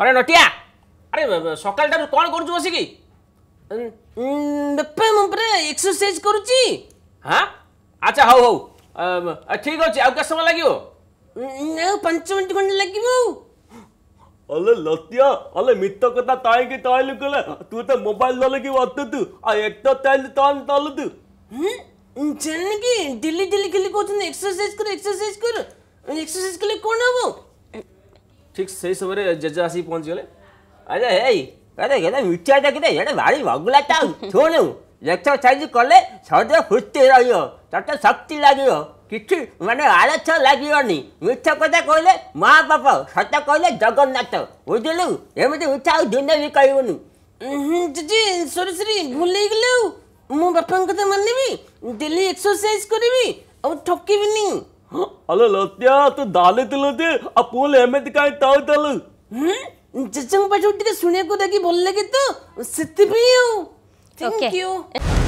আরে নটিয়া আরে সকালটার কোণ করছু বসিকি বাপা মু পুরা এক্সরসাইজ করুছি হ্যাঁ আচ্ছা হও হও ঠিক আছে আউ কে সময় লাগিব না পাঁচ মিনিট খন্ডে লাগিব अले लत्या अले मित्त कथा ताई की ताई लुकले तू तो मोबाइल लाले की बात तू आ एक तो ताई तान ताल तू हम्म चल की दिल्ली दिल्ली के लिए कोचन एक्सरसाइज कर एक्सरसाइज कर एक्सरसाइज के लिए कौन है वो ঠিক সেই সময় জেজে আসি পৌঁছিগলে আরে এই আরে এটা মিঠাটা এটা ভারি মগুলাটা শোনু এক্সরসাইজ কলে শরীর ফুর্তি রহিব তোতে শক্তি লাগিব কিছু মানে আলস্য লাগবনি মিথ্য কথা কইলে মহাপাপ সত কইলে জগন্নাথ বুঝলু এমনি মিথ্যা আউ দিনে বি কইবনু দিদি সরি ভুলে গেলু মো বাপাঙ্ কথা মানিবি ডেলি এক্সরসাইজ করিবি আউ ঠকিবিনি हम्म? तो दाले तलो ते अपोल अहमद काय ताऊ तल हम्म जचंग पचूटी के सुने को देखी बोल लेगी तो सिद्धि भी हूँ थैंक यू